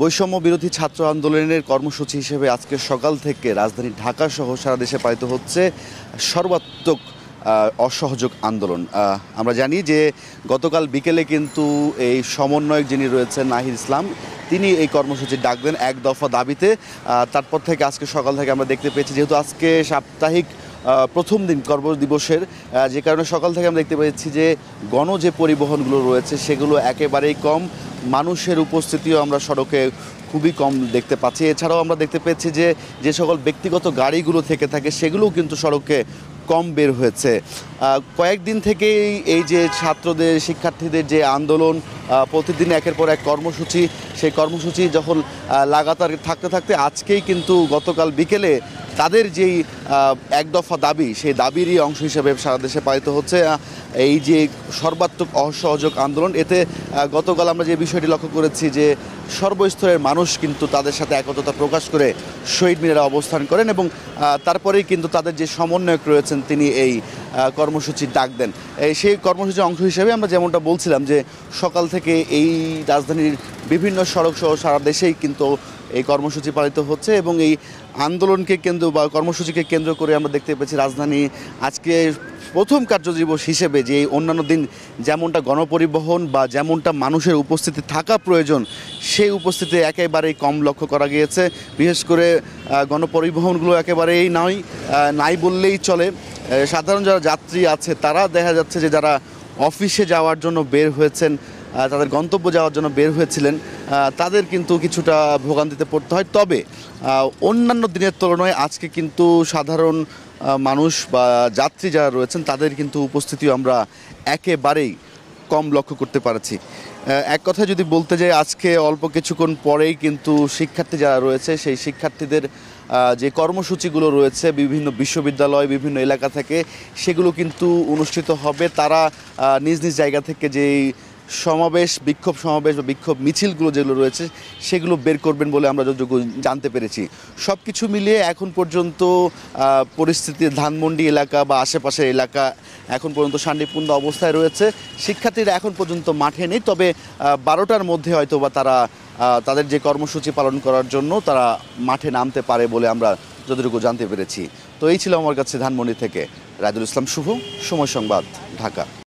বৈষম্য বিরোধী ছাত্র আন্দোলনের কর্মসূচি হিসেবে আজকে সকাল থেকে রাজধানী ঢাকা সহ সারা দেশে পালিত হচ্ছে সর্বাত্মক অসহযোগ আন্দোলন আমরা জানি যে গতকাল বিকেলে কিন্তু এই সমন্বয়ক যিনি রয়েছেন নাহির ইসলাম তিনি এই কর্মসূচি ডাক দেন এক দফা দাবিতে তারপর থেকে আজকে সকাল থেকে আমরা দেখতে পেয়েছি যেহেতু আজকে সাপ্তাহিক প্রথম দিন কর্মদিবসের যে কারণে সকাল থেকে আমরা দেখতে পেয়েছি যে গণ যে পরিবহনগুলো রয়েছে সেগুলো একেবারেই কম মানুষের উপস্থিতিও আমরা সড়কে খুবই কম দেখতে পাচ্ছি এছাড়াও আমরা দেখতে পেয়েছি যে যে সকল ব্যক্তিগত গাড়িগুলো থেকে থাকে সেগুলোও কিন্তু সড়কে কম বের হয়েছে কয়েকদিন থেকেই এই যে ছাত্রদের শিক্ষার্থীদের যে আন্দোলন প্রতিদিন একের পর এক কর্মসূচি সেই কর্মসূচি যখন লাগাতার থাকতে থাকতে আজকেই কিন্তু গতকাল বিকেলে তাদের যেই এক দফা দাবি সেই দাবিরই অংশ হিসেবে সারা দেশে পালিত হচ্ছে এই যে সর্বাত্মক অসহযোগ আন্দোলন এতে গতকাল আমরা যে বিষয়টি লক্ষ্য করেছি যে সর্বস্তরের মানুষ কিন্তু তাদের সাথে একতা প্রকাশ করে শহীদ মিনারা অবস্থান করেন এবং তারপরেই কিন্তু তাদের যে সমন্বয়ক রয়েছেন তিনি এই কর্মসূচির ডাক দেন সেই কর্মসূচির অংশ হিসেবে আমরা যেমনটা বলছিলাম যে সকাল থেকে এই রাজধানীর বিভিন্ন সড়ক সহ সারা দেশেই কিন্তু এই কর্মসূচি পালিত হচ্ছে এবং এই আন্দোলনকে কেন্দ্র বা কর্মসূচিকে কেন্দ্র করে আমরা দেখতে পেয়েছি রাজধানী আজকে প্রথম কার্যদিবস হিসেবে যে অন্যান্য দিন যেমনটা গণপরিবহন বা যেমনটা মানুষের উপস্থিতি থাকা প্রয়োজন সেই উপস্থিতি একেবারেই কম লক্ষ্য করা গিয়েছে বিশেষ করে গণপরিবহনগুলো একেবারেই নয় নাই বললেই চলে সাধারণ যারা যাত্রী আছে তারা দেখা যাচ্ছে যে যারা অফিসে যাওয়ার জন্য বের হয়েছেন তাদের গন্তব্য যাওয়ার জন্য বের হয়েছিলেন তাদের কিন্তু কিছুটা ভোগান্তিতে পড়তে হয় তবে অন্যান্য দিনের তুলনায় আজকে কিন্তু সাধারণ মানুষ বা যাত্রী যারা রয়েছেন তাদের কিন্তু উপস্থিতিও আমরা একেবারেই কম লক্ষ্য করতে পারছি এক কথা যদি বলতে যাই আজকে অল্প কিছুক্ষণ পরেই কিন্তু শিক্ষার্থী যারা রয়েছে সেই শিক্ষার্থীদের যে কর্মসূচিগুলো রয়েছে বিভিন্ন বিশ্ববিদ্যালয় বিভিন্ন এলাকা থেকে সেগুলো কিন্তু অনুষ্ঠিত হবে তারা নিজ নিজ জায়গা থেকে যেই সমাবেশ বিক্ষোভ সমাবেশ বা বিক্ষোভ মিছিলগুলো যেগুলো রয়েছে সেগুলো বের করবেন বলে আমরা যোগ্য জানতে পেরেছি সব কিছু মিলিয়ে এখন পর্যন্ত পরিস্থিতি ধানমন্ডি এলাকা বা আশেপাশের এলাকা এখন পর্যন্ত শান্তিপূর্ণ অবস্থায় রয়েছে শিক্ষার্থীরা এখন পর্যন্ত মাঠে নেই তবে বারোটার মধ্যে হয়তো বা তারা তাদের যে কর্মসূচি পালন করার জন্য তারা মাঠে নামতে পারে বলে আমরা যতটুকু জানতে পেরেছি তো এই ছিল আমার কাছে ধানমন্ডি থেকে রায়দুল ইসলাম শুভ সময় সংবাদ ঢাকা